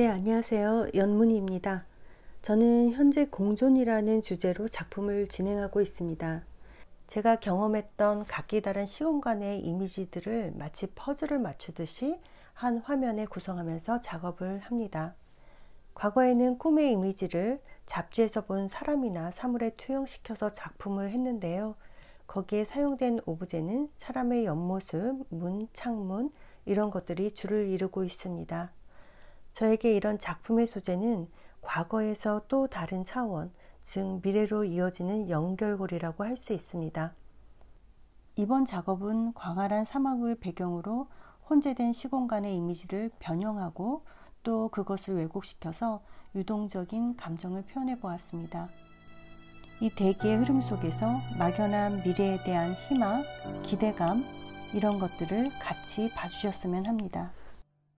네, 안녕하세요. 연문입니다 저는 현재 공존이라는 주제로 작품을 진행하고 있습니다. 제가 경험했던 각기 다른 시공간의 이미지들을 마치 퍼즐을 맞추듯이 한 화면에 구성하면서 작업을 합니다. 과거에는 꿈의 이미지를 잡지에서 본 사람이나 사물에 투영시켜서 작품을 했는데요. 거기에 사용된 오브제는 사람의 옆모습, 문, 창문, 이런 것들이 줄을 이루고 있습니다. 저에게 이런 작품의 소재는 과거에서 또 다른 차원, 즉 미래로 이어지는 연결고리라고 할 수 있습니다. 이번 작업은 광활한 사막을 배경으로 혼재된 시공간의 이미지를 변형하고 또 그것을 왜곡시켜서 유동적인 감정을 표현해 보았습니다. 이 대기의 흐름 속에서 막연한 미래에 대한 희망, 기대감, 이런 것들을 같이 봐주셨으면 합니다.